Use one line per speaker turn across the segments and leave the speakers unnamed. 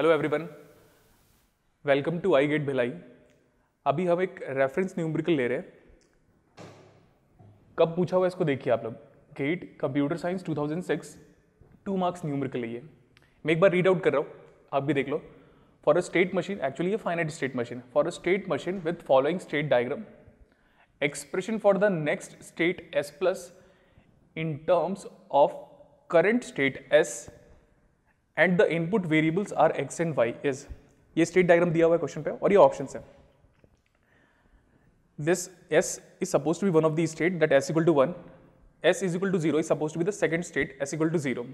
Hello everyone welcome to I gate Bhilai अभी हम एक रेफरेंस न्यूमरिकल ले रहे हैं कब पूछा हुआ इसको देखिए आप लोग GATE computer science 2006 two marks numerical है मैं एक बार रीड आउट कर रहा हूँ आप भी देख लो for a state machine actually ये finite state machine for a state machine with following state diagram expression for the next state S plus in terms of current state S and the input variables are X and Y is ये state diagram दिया हुआ है question पे और ये option है this S is suppose to be one of the state that S equal to one S is equal to zero is suppose to be the second state S equal to zero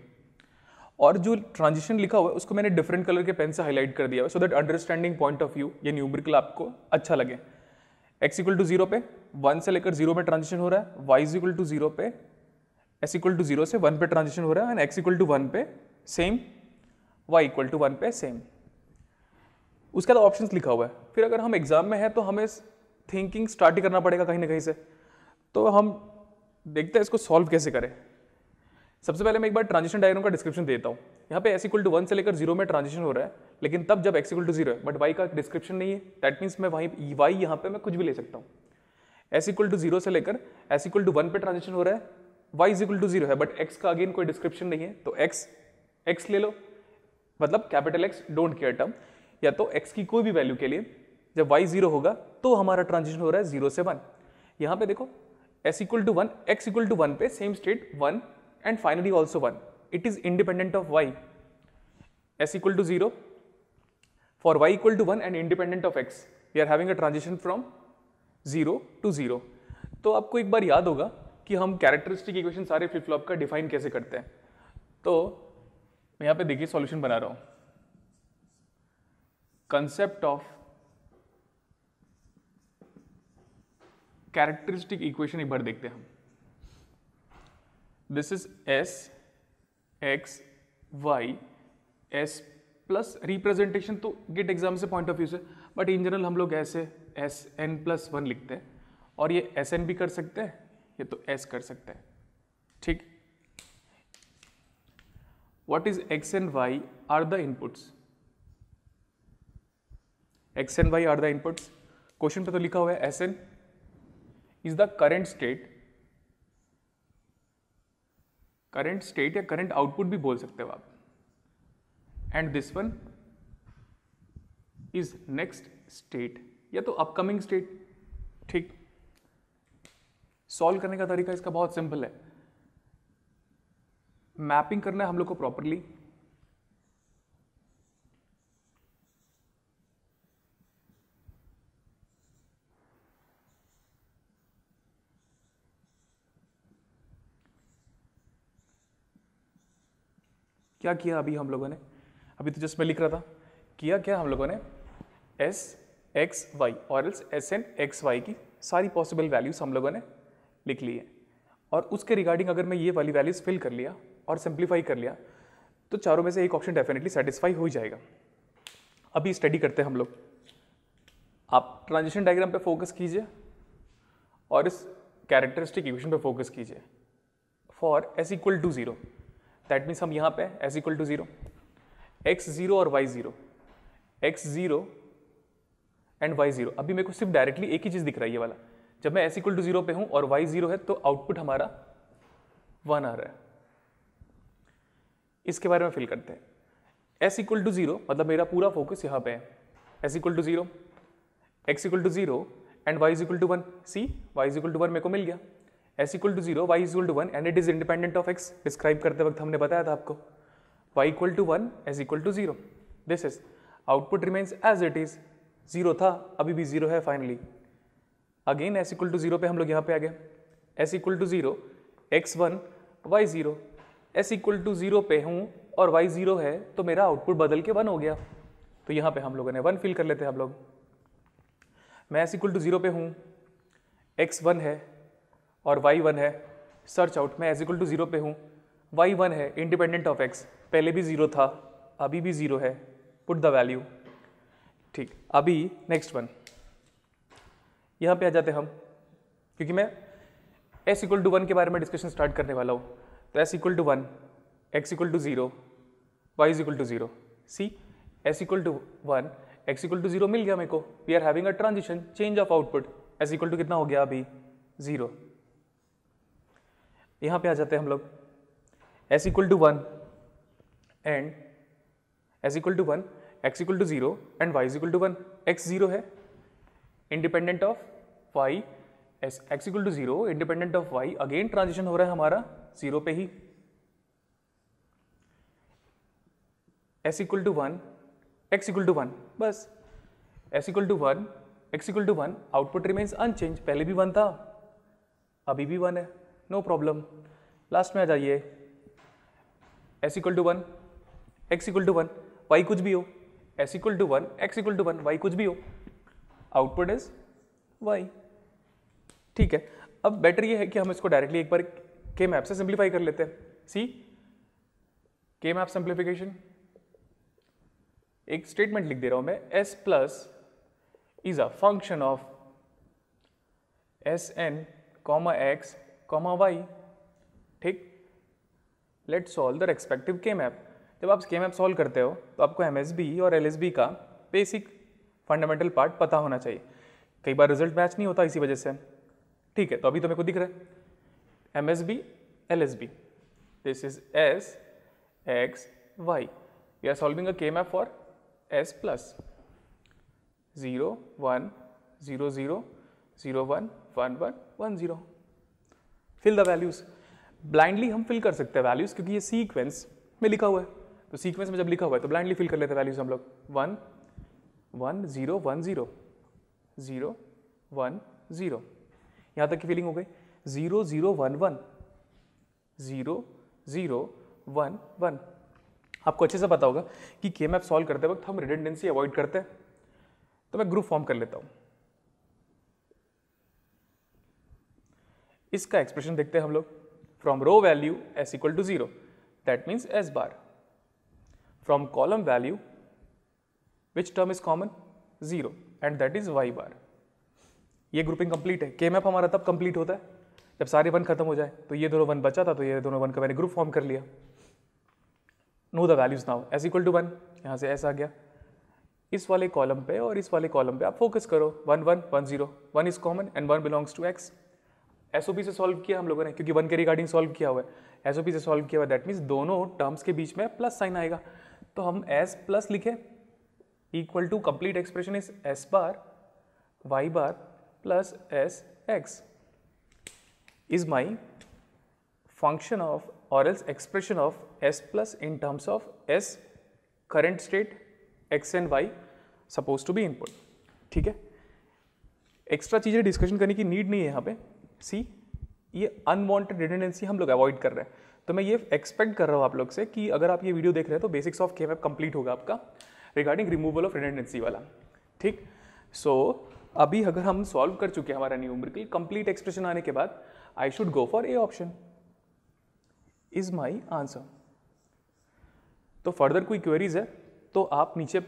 और जो transition लिखा हुआ है उसको मैंने different colour के pen से highlight कर दिया है so that understanding point of view ये न्यूमेरिकल आपको अच्छा लगे x इक्वल टू जीरो पे वन से लेकर जीरो में ट्रांजिशन हो रहा है y is equal to zero पे s इक्वल टू जीरो से वन पे ट्रांजिशन हो रहा है and x equal to one पे same y equal to one पे सेम उसके बाद ऑप्शन लिखा हुआ है फिर अगर हम एग्जाम में हैं तो हमें थिंकिंग स्टार्ट ही करना पड़ेगा कहीं ना कहीं से तो हम देखते हैं इसको सॉल्व कैसे करें सबसे पहले मैं एक बार ट्रांजिशन डायग्राम का डिस्क्रिप्शन देता हूँ यहाँ पे एस इक्वल टू वन से लेकर जीरो में ट्रांजिशन हो रहा है लेकिन तब जब एक्स इक्वल टू जीरो है बट वाई का डिस्क्रिप्शन नहीं है दैट मीन्स मैं वहीं वाई यहाँ पे मैं कुछ भी ले सकता हूँ एस इक्वल टू जीरो से लेकर एस इक्वल टू वन पे ट्रांजेक्शन हो रहा है Y is equal to zero है बट एक्स का अगेन कोई डिस्क्रिप्शन नहीं है तो एक्स एक्स ले लो मतलब capital X don't care term या तो एक्स की कोई भी वैल्यू के लिए जब वाई जीरो होगा तो हमारा ट्रांजिशन हो रहा है जीरो से वन यहाँ पे देखो S equal to one X equal to one पे same state one and finally also one it is independent of Y S equal to zero for Y equal to one and independent of X we are having a transition from zero to zero तो आपको एक बार याद होगा कि हम characteristic equation सारे flip flop का डिफाइन कैसे करते हैं तो मैं यहां पे देखिए सॉल्यूशन बना रहा हूं कंसेप्ट ऑफ कैरेक्टरिस्टिक इक्वेशन एक बार देखते हैं हम this is S X Y S plus representation तो गेट एग्जाम से पॉइंट ऑफ व्यू से बट इन जनरल हम लोग ऐसे एस एन प्लस वन लिखते हैं और ये एस एन भी कर सकते हैं ये तो एस कर सकते हैं ठीक what is X and Y are the inputs X and Y are the inputs question पे तो लिखा हुआ है S N is the current state current state या करेंट आउटपुट भी बोल सकते हो आप and this one is next state या तो अपकमिंग स्टेट ठीक सॉल्व करने का तरीका इसका बहुत सिंपल है मैपिंग करना है हम लोग को प्रॉपरली क्या किया अभी हम लोगों ने अभी तो जस्ट मैं लिख रहा था किया क्या हम लोगों ने एस एक्स वाई और एल्स एस एन एक्स वाई की सारी पॉसिबल वैल्यूज़ हम लोगों ने लिख ली है और उसके रिगार्डिंग अगर मैं ये वाली वैल्यूज़ फिल कर लिया और सिंप्लीफाई कर लिया तो चारों में से एक ऑप्शन डेफिनेटली सेटिस्फाई हो ही जाएगा अभी स्टडी करते हैं हम लोग आप ट्रांजिशन डायग्राम पे फोकस कीजिए और इस कैरेक्टरिस्टिक इक्वेशन पे फोकस कीजिए for S equal to zero that means हम यहाँ पे S equal to zero X zero और Y zero X zero and Y zero अभी मेरे को सिर्फ डायरेक्टली एक ही चीज़ दिख रहा है वाला जब मैं एस इक्वल टू ज़ीरो पे हूँ और वाई ज़ीरो है तो आउटपुट हमारा वन आ रहा है इसके बारे में फिल करते हैं एस इक्वल टू जीरो मतलब मेरा पूरा फोकस यहाँ पे है S equal to zero X equal to zero and Y is equal to one C Y equal to one मेरे को मिल गया S equal to zero Y equal to one and it is independent of X describe करते वक्त हमने बताया था आपको Y equal to one S equal to zero this is output remains as it is zero था अभी भी जीरो है finally again S equal to zero पे हम लोग यहाँ पे आ गए S equal to zero X one Y zero S equal to zero पे हूँ और वाई ज़ीरो है तो मेरा आउटपुट बदल के वन हो गया तो यहाँ पे हम लोगों ने वन फिल कर लेते हैं हम लोग मैं एस इक्वल टू ज़ीरो पे हूँ एक्स वन है और वाई वन है सर्च आउट मैं एस इक्वल टू ज़ीरो पे हूँ वाई वन है इंडिपेंडेंट ऑफ एक्स पहले भी ज़ीरो था अभी भी ज़ीरो है पुट द वैल्यू ठीक अभी नेक्स्ट वन यहाँ पे आ जाते हम क्योंकि मैं एस इक्वल टू वन के बारे में डिस्कशन स्टार्ट करने वाला हूँ तो S equal to one X equal to zero Y is equal to zero C S equal to one X equal to zero मिल गया मेरे को we are having a transition change of output S equal to कितना हो गया अभी zero यहाँ पे आ जाते हैं हम लोग S equal to one and S equal to one X equal to zero and Y is equal to one X zero है independent of Y S X equal to zero independent of Y again transition हो रहा है हमारा zero पे ही S equal to one X equal to one बस S equal to one X equal to one output remains unchange पहले भी one था अभी भी वन है नो प्रॉब्लम लास्ट में आ जाइए S equal to one X equal to one Y कुछ भी हो S equal to one X equal to one Y कुछ भी हो आउटपुट इज वाई ठीक है अब बेटर ये है कि हम इसको डायरेक्टली एक बार के मैप से सिंप्लीफाई कर लेते हैं सी के मैप सिंप्लीफिकेशन एक स्टेटमेंट लिख दे रहा हूं मैं S plus is a function of S N comma X comma Y ठीक let solve the respective K map जब आप के मैप सॉल्व करते हो तो आपको एम और एल का बेसिक फंडामेंटल पार्ट पता होना चाहिए कई बार रिजल्ट मैच नहीं होता इसी वजह से ठीक है तो अभी तो मेरे को दिख रहा है MSB, LSB. This is S, X, Y. We are solving a K-map for S plus 0, 1, 0, 0, 0, 1, 1, 1, 1, 0. Fill the values. Blindly हम fill कर सकते हैं values क्योंकि ये sequence में लिखा हुआ है तो sequence में जब लिखा हुआ है तो blindly fill कर लेते हैं values हम लोग 1, 1, 0, 1, 0, 0, 1, 0. यहाँ तक की फिलिंग हो गई zero zero one one zero zero one one आपको अच्छे से पता होगा कि के मैप सॉल्व करते वक्त हम रिडेंडेंसी अवॉइड करते हैं तो मैं ग्रुप फॉर्म कर लेता हूँ इसका एक्सप्रेशन देखते हैं हम लोग from row value S equal to zero that means S bar from column value which term is common zero and that is Y bar ये ग्रुपिंग कंप्लीट है के मैप हमारा तब कंप्लीट होता है जब सारे वन खत्म हो जाए तो ये दोनों वन बचा था तो ये दोनों वन का मैंने ग्रुप फॉर्म कर लिया know the values now S equal to one यहाँ से ऐसा आ गया इस वाले कॉलम पे और इस वाले कॉलम पे आप फोकस करो one one one zero one is common and one belongs to X S से सॉल्व किया हम लोगों ने क्योंकि वन के रिगार्डिंग सॉल्व किया हुआ है एस से सॉल्व किया हुआ दैट मीन्स दोनों टर्म्स के बीच में प्लस साइन आएगा तो हम एस प्लस लिखे equal to complete expression is S bar Y bar plus S X is my function of or else expression of S plus in terms of S current state x and y suppose to be input ठीक है extra चीज़ें discussion करने की need नहीं है यहाँ पे सी ये अनवांटेड रिडेंडेंसी हम लोग अवॉइड कर रहे हैं तो मैं ये एक्सपेक्ट कर रहा हूँ आप लोग से कि अगर आप ये वीडियो देख रहे हैं तो बेसिक्स ऑफ के वेब कंप्लीट होगा आपका रिगार्डिंग रिमूवल ऑफ रिडेंडेंसी वाला ठीक सो so, अभी अगर हम सॉल्व कर चुके हैं हमारा न्यूमरिकल कंप्लीट एक्सप्रेशन आने के बाद I should go for a option is my answer तो फर्दर कोई क्वेरीज है तो आप नीचे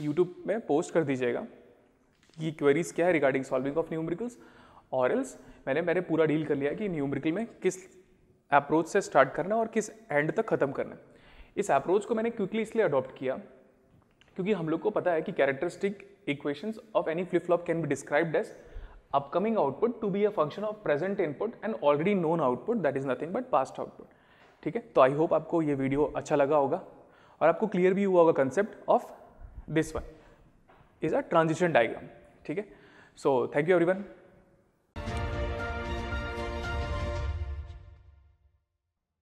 यूट्यूब में पोस्ट कर दीजिएगा ये क्वेरीज क्या है रिगार्डिंग सॉल्विंग ऑफ न्यूमरिकल्स और एल्स मैंने मैंने पूरा डील कर लिया कि न्यूमरिकल में किस अप्रोच से स्टार्ट करना और किस एंड तक ख़त्म करना इस अप्रोच को मैंने क्विकली इसलिए अडॉप्ट किया क्योंकि हम लोग को पता है कि characteristic equations of any flip flop can be described as upcoming output to be a function of present input and already known output that is nothing but past output. ठीक है तो आई होप आपको ये video अच्छा लगा होगा और आपको क्लियर भी हुआ होगा concept of this one is a transition diagram ठीक है सो थैंक यू एवरीवन